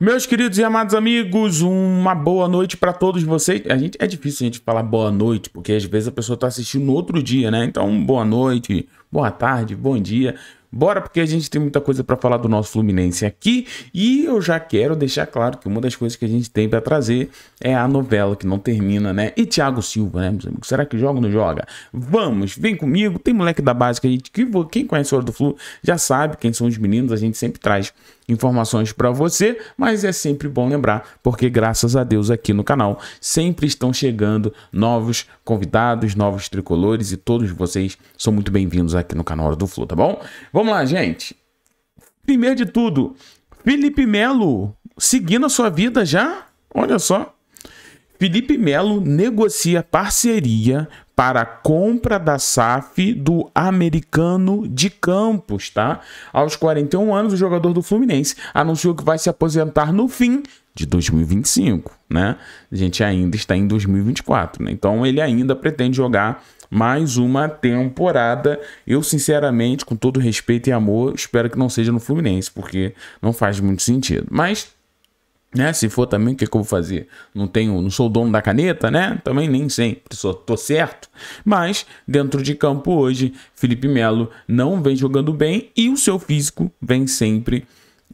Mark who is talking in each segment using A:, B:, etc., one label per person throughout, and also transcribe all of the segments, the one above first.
A: Meus queridos e amados amigos, uma boa noite para todos vocês. A gente é difícil a gente falar boa noite, porque às vezes a pessoa está assistindo no outro dia, né? Então, boa noite, boa tarde, bom dia. Bora, porque a gente tem muita coisa para falar do nosso Fluminense aqui e eu já quero deixar claro que uma das coisas que a gente tem para trazer é a novela que não termina, né? E Thiago Silva, né, meus amigos? Será que joga ou não joga? Vamos, vem comigo. Tem moleque da base que a gente, que quem conhece o Hora do Flu já sabe quem são os meninos, a gente sempre traz informações para você, mas é sempre bom lembrar, porque graças a Deus aqui no canal sempre estão chegando novos convidados, novos tricolores e todos vocês são muito bem-vindos aqui no canal Hora do Flu, tá bom? Vamos lá, gente. Primeiro de tudo, Felipe Melo seguindo a sua vida já? Olha só. Felipe Melo negocia parceria para a compra da SAF do americano de Campos, tá? Aos 41 anos, o jogador do Fluminense anunciou que vai se aposentar no fim de 2025, né? A gente ainda está em 2024, né? Então ele ainda pretende jogar mais uma temporada. Eu, sinceramente, com todo respeito e amor, espero que não seja no Fluminense, porque não faz muito sentido. Mas né? Se for também, o que, que, eu vou fazer? Não tenho, não sou o dono da caneta, né? Também nem sempre, só tô certo. Mas dentro de campo hoje, Felipe Melo não vem jogando bem e o seu físico vem sempre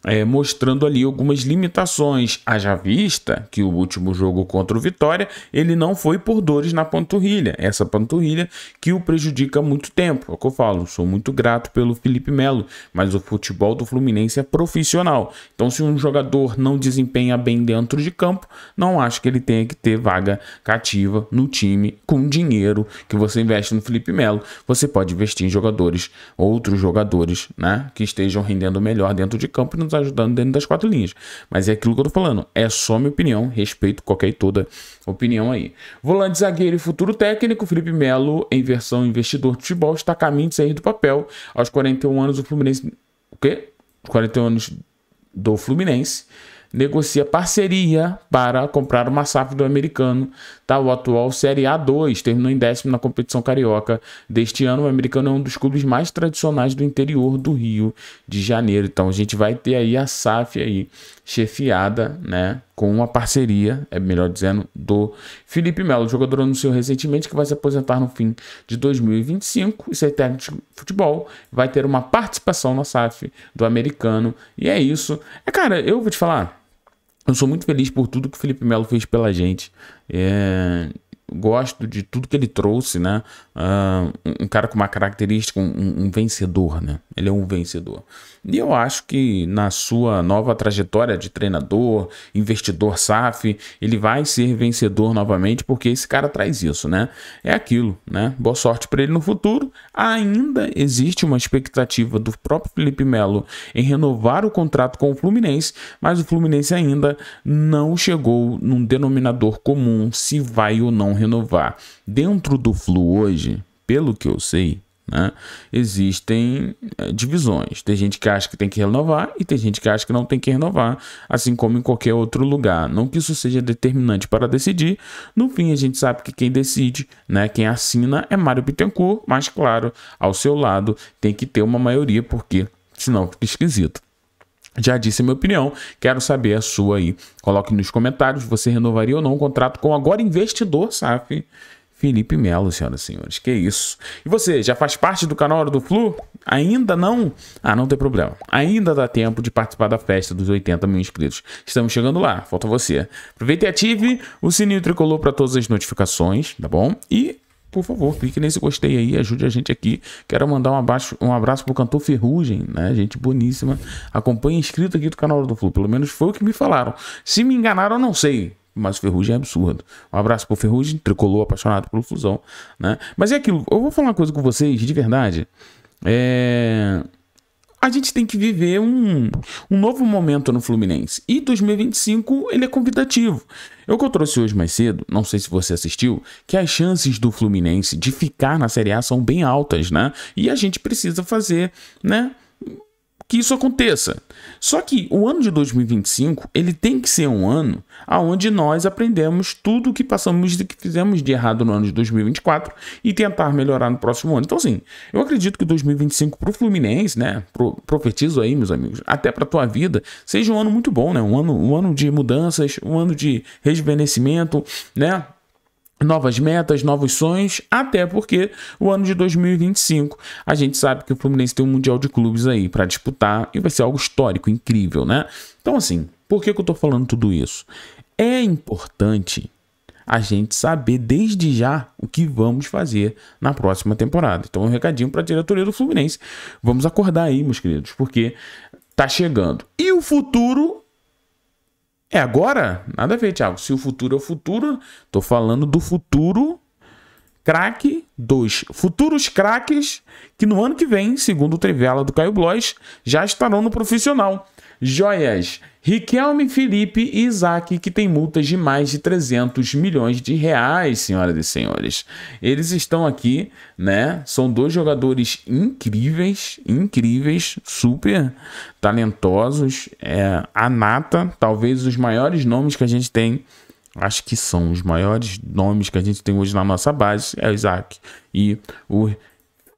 A: é, mostrando ali algumas limitações. Haja vista que o último jogo contra o Vitória, ele não foi por dores na panturrilha. Essa panturrilha que o prejudica há muito tempo. É o que eu falo, sou muito grato pelo Felipe Melo, mas o futebol do Fluminense é profissional. Então se um jogador não desempenha bem dentro de campo, não acho que ele tenha que ter vaga cativa no time com dinheiro que você investe no Felipe Melo. Você pode investir em jogadores, outros jogadores, né, que estejam rendendo melhor dentro de campo e nos nos tá ajudando dentro das quatro linhas. Mas é aquilo que eu tô falando, é só minha opinião, respeito qualquer e toda opinião aí. Volante, zagueiro e futuro técnico, Felipe Melo, em versão investidor de futebol, está a caminho de sair do papel. Aos 41 anos, o Fluminense. O quê? Os 41 anos do Fluminense negocia parceria para comprar o massacre do americano. Tá? O atual Série A2 terminou em décimo na competição carioca deste ano. O americano é um dos clubes mais tradicionais do interior do Rio de Janeiro. Então a gente vai ter aí a SAF aí chefiada, né? Com uma parceria, é melhor dizendo, do Felipe Melo. O jogador anunciou recentemente que vai se aposentar no fim de 2025 e ser técnico é de futebol. Vai ter uma participação na SAF do americano. E é isso. É, cara, eu vou te falar eu sou muito feliz por tudo que o Felipe Melo fez pela gente. É, gosto de tudo que ele trouxe, né? Uh, um cara com uma característica, um, um, vencedor, né? Ele é um vencedor. E eu acho que na sua nova trajetória de treinador, investidor SAF, ele vai ser vencedor novamente, porque esse cara traz isso, né? É aquilo, né? Boa sorte para ele no futuro. Ainda existe uma expectativa do próprio Felipe Melo em renovar o contrato com o Fluminense, mas o Fluminense ainda não chegou num denominador comum se vai ou não renovar. Dentro do Flu hoje, pelo que eu sei, né, existem eh, divisões. Tem gente que acha que tem que renovar e tem gente que acha que não tem que renovar, assim como em qualquer outro lugar. Não que isso seja determinante para decidir. No fim, a gente sabe que quem decide, né, quem assina é Mário Bittencourt, mas claro, ao seu lado tem que ter uma maioria, porque senão fica esquisito. Já disse minha opinião, quero saber a sua aí. Coloque nos comentários, você renovaria ou não o contrato com o agora investidor SAF, Felipe Melo, senhoras e senhores. Que isso. E você, já faz parte do canal Hora do Flu? Ainda não? Ah, não tem problema. Ainda dá tempo de participar da festa dos 80 mil inscritos. Estamos chegando lá, falta você. Aproveite e ative o sininho tricolor para todas as notificações, tá bom? E por favor, clique nesse gostei aí, ajude a gente aqui. Quero mandar um abraço, um abraço pro cantor Ferrugem, né? Gente boníssima. Acompanha inscrito aqui do canal do Flu, pelo menos foi o que me falaram. Se me enganaram, não sei. Mas Ferrugem é absurdo. Um abraço pro Ferrugem, tricolor apaixonado pelo Fusão, né? Mas é aquilo, eu vou falar uma coisa com vocês, de verdade. É a gente tem que viver um, um novo momento no Fluminense. E 2025 ele é convidativo. Eu é que eu trouxe hoje mais cedo, não sei se você assistiu, que as chances do Fluminense de ficar na Série A são bem altas, né? E a gente precisa fazer, né? que isso aconteça. Só que o ano de 2025 ele tem que ser um ano aonde nós aprendemos tudo o que passamos e que fizemos de errado no ano de 2024 e tentar melhorar no próximo ano. Então, assim, eu acredito que 2025 para o Fluminense, né? Pro, profetizo aí, meus amigos, até para tua vida, seja um ano muito bom, né? Um ano, um ano de mudanças, um ano de rejuvenescimento, né? novas metas, novos sonhos, até porque o ano de 2025 a gente sabe que o Fluminense tem um Mundial de Clubes aí para disputar e vai ser algo histórico, incrível, né? Então, assim, por que, que eu estou falando tudo isso? É importante a gente saber desde já o que vamos fazer na próxima temporada. Então, um recadinho para a diretoria do Fluminense. Vamos acordar aí, meus queridos, porque tá chegando. E o futuro é agora? Nada a ver, Thiago. Se o futuro é o futuro, tô falando do futuro craque dos futuros craques que no ano que vem, segundo o Trivela do Caio Blois, já estarão no profissional. Joias, Riquelme, Felipe e Isaac, que tem multas de mais de 300 milhões de reais, senhoras e senhores. Eles estão aqui, né? São dois jogadores incríveis, incríveis, super talentosos. É, a Nata, talvez os maiores nomes que a gente tem acho que são os maiores nomes que a gente tem hoje na nossa base, é o Isaac e o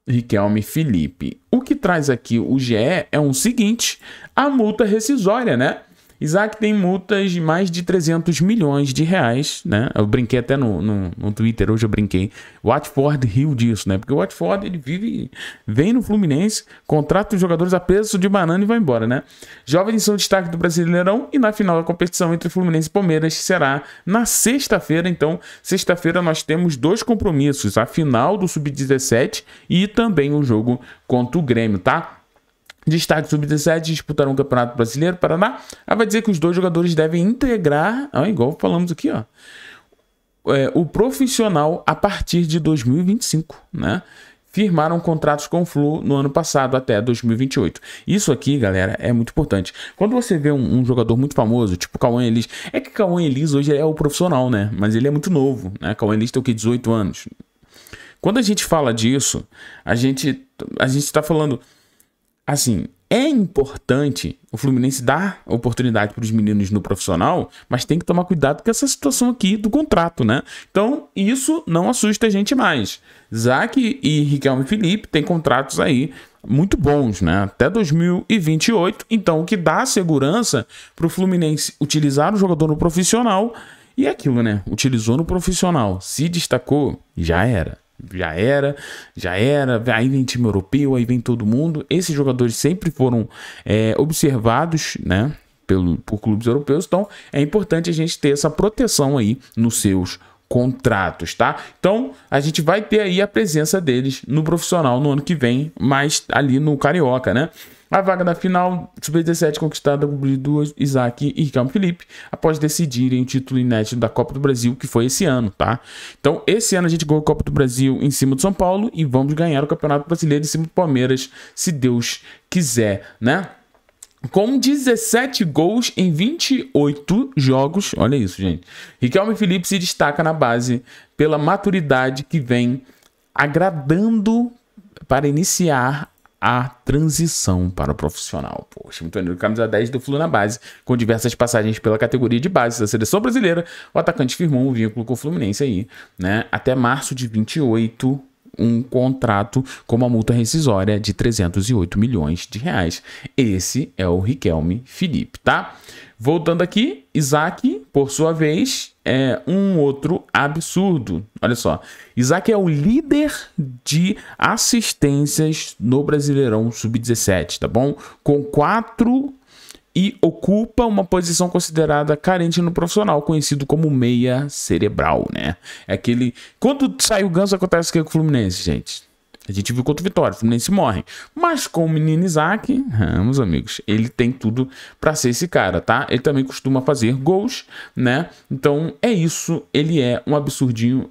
A: Riquelme Felipe. O que traz aqui o GE é o um seguinte, a multa rescisória, né? Isaac tem multas de mais de 300 milhões de reais, né? Eu brinquei até no, no, no Twitter, hoje eu brinquei. O Watford riu disso, né? Porque o Watford, ele vive, vem no Fluminense, contrata os jogadores a preço de banana e vai embora, né? Jovens são destaque do Brasileirão e na final da competição entre Fluminense e Palmeiras será na sexta-feira. Então, sexta-feira nós temos dois compromissos, a final do Sub-17 e também o jogo contra o Grêmio, tá? Destaque sub-17 disputaram o Campeonato Brasileiro Paraná. Ela ah, vai dizer que os dois jogadores devem integrar, ah, igual falamos aqui, ó, é, o profissional a partir de 2025, né? firmaram contratos com o Flu no ano passado até 2028. Isso aqui, galera, é muito importante. Quando você vê um, um jogador muito famoso, tipo Cauã Elis, é que Cauã Elis hoje é o profissional, né? Mas ele é muito novo, né? Cauã Elis tem o que 18 anos. Quando a gente fala disso, a gente a gente está falando assim, é importante o Fluminense dar oportunidade para os meninos no profissional, mas tem que tomar cuidado com essa situação aqui do contrato, né? Então, isso não assusta a gente mais. Zac e Riquelme Felipe têm contratos aí muito bons, né? Até 2028. Então, o que dá segurança para o Fluminense utilizar o jogador no profissional e é aquilo, né? Utilizou no profissional, se destacou, já era já era, já era. Aí vem time europeu, aí vem todo mundo. Esses jogadores sempre foram é, observados, né? Pelo, por clubes europeus, então é importante a gente ter essa proteção aí nos seus contratos, tá? Então, a gente vai ter aí a presença deles no profissional no ano que vem, mas ali no Carioca, né? A vaga da final sub-17 conquistada por duas Isaac e Ricardo Felipe após decidirem o título inédito da Copa do Brasil, que foi esse ano, tá? Então, esse ano a gente ganhou a Copa do Brasil em cima do São Paulo e vamos ganhar o Campeonato Brasileiro em cima do Palmeiras, se Deus quiser, né? com 17 gols em 28 jogos. Olha isso, gente. Riquelme Felipe se destaca na base pela maturidade que vem agradando para iniciar a transição para o profissional. Poxa, muito maneiro. Camisa 10 do Flu na base, com diversas passagens pela categoria de base da seleção brasileira, o atacante firmou um vínculo com o Fluminense aí, né? Até março de 28, um contrato com uma multa rescisória de 308 milhões de reais. Esse é o Riquelme Felipe, tá? Voltando aqui, Isaac, por sua vez, é um outro absurdo. Olha só, Isaac é o líder de assistências no Brasileirão Sub-17, tá bom? Com quatro e ocupa uma posição considerada carente no profissional, conhecido como meia cerebral, né? É aquele. Quando sai o Ganso, acontece o que com o Fluminense, gente? A gente viu contra o Vitória, o Fluminense morre. Mas com o menino Isaac, meus amigos, ele tem tudo para ser esse cara, tá? Ele também costuma fazer gols, né? Então é isso, ele é um absurdinho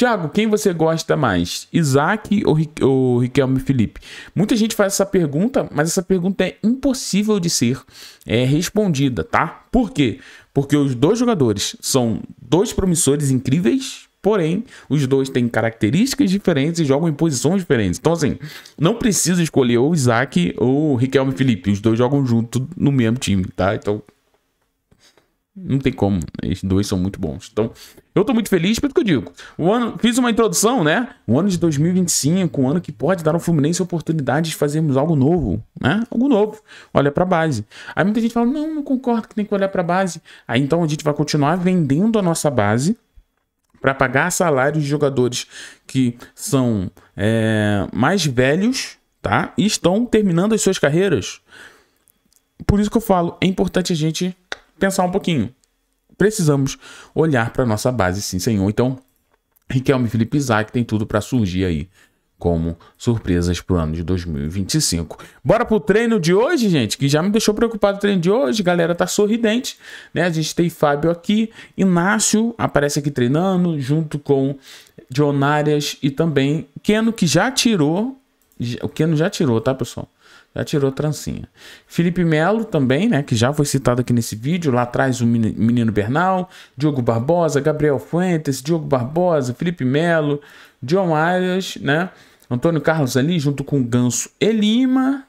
A: Tiago, quem você gosta mais, Isaac ou, Ri ou Riquelme Felipe? Muita gente faz essa pergunta, mas essa pergunta é impossível de ser é, respondida, tá? Por quê? Porque os dois jogadores são dois promissores incríveis, Porém, os dois têm características diferentes e jogam em posições diferentes. Então, assim, não precisa escolher ou Isaac ou Riquelme Felipe. Os dois jogam junto no mesmo time, tá? Então, não tem como. Esses dois são muito bons. Então, eu tô muito feliz pelo que eu digo. O ano, fiz uma introdução, né? O ano de 2025, um ano que pode dar ao Fluminense a oportunidade de fazermos algo novo, né? Algo novo. Olha para base. Aí muita gente fala: "Não, não concordo que tem que olhar para base". Aí então a gente vai continuar vendendo a nossa base para pagar salários de jogadores que são é, mais velhos, tá? E estão terminando as suas carreiras. Por isso que eu falo, é importante a gente pensar um pouquinho. Precisamos olhar para nossa base, sim, senhor. Então, Riquelme Felipe Isaac tem tudo para surgir aí como surpresas para o ano de 2025. Bora pro treino de hoje, gente, que já me deixou preocupado o treino de hoje, galera tá sorridente, né? A gente tem Fábio aqui, Inácio aparece aqui treinando junto com Dionárias e também Keno que já tirou, o Keno já tirou, tá, pessoal? Já tirou trancinha. Felipe Melo também, né? Que já foi citado aqui nesse vídeo. Lá atrás o Menino Bernal, Diogo Barbosa, Gabriel Fuentes, Diogo Barbosa, Felipe Melo, John Arias, né? Antônio Carlos ali, junto com o Ganso e Lima.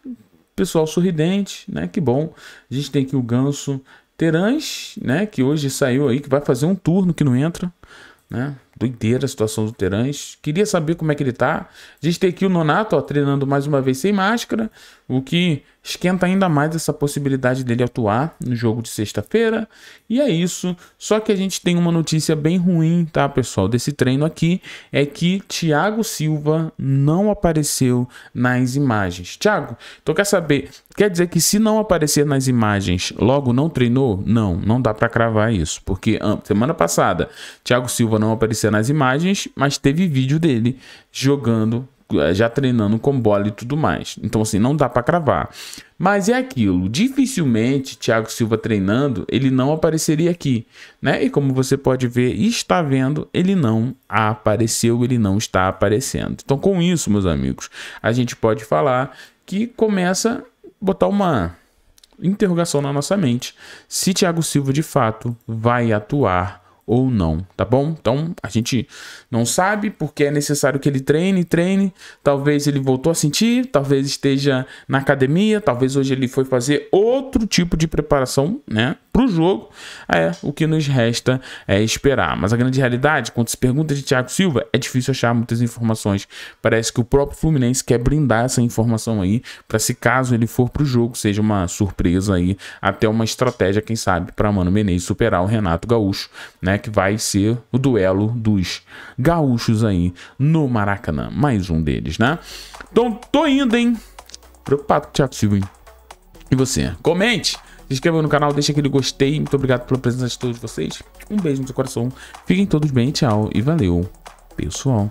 A: Pessoal sorridente, né? Que bom. A gente tem aqui o Ganso Terãs, né? Que hoje saiu aí, que vai fazer um turno que não entra, né? Doideira a situação do Terãs. Queria saber como é que ele tá. A gente tem aqui o Nonato, ó, treinando mais uma vez sem máscara, o que esquenta ainda mais essa possibilidade dele atuar no jogo de sexta-feira. E é isso. Só que a gente tem uma notícia bem ruim, tá, pessoal, desse treino aqui, é que Thiago Silva não apareceu nas imagens. Thiago, tu quer saber, quer dizer que se não aparecer nas imagens, logo não treinou? Não, não dá para cravar isso, porque ah, semana passada Thiago Silva não apareceu nas imagens, mas teve vídeo dele jogando é, já treinando com bola e tudo mais. Então, assim, não dá para cravar. Mas é aquilo, dificilmente Thiago Silva treinando, ele não apareceria aqui, né? E como você pode ver e está vendo, ele não apareceu, ele não está aparecendo. Então, com isso, meus amigos, a gente pode falar que começa a botar uma interrogação na nossa mente. Se Thiago Silva de fato vai atuar ou não, tá bom? Então a gente não sabe porque é necessário que ele treine, treine. Talvez ele voltou a sentir, talvez esteja na academia, talvez hoje ele foi fazer outro tipo de preparação, né, para o jogo. É o que nos resta é esperar. Mas a grande realidade, quando se pergunta de Thiago Silva, é difícil achar muitas informações. Parece que o próprio Fluminense quer blindar essa informação aí para se caso ele for para o jogo seja uma surpresa aí, até uma estratégia, quem sabe, para Mano Menezes superar o Renato Gaúcho, né? que vai ser o duelo dos gaúchos aí no Maracanã. Mais um deles, né? Então, tô indo, hein? Preocupado com o Thiago Silva, hein? E você? Comente! Se inscreva no canal, deixa aquele gostei. Muito obrigado pela presença de todos vocês. Um beijo no seu coração. Fiquem todos bem, tchau e valeu, pessoal.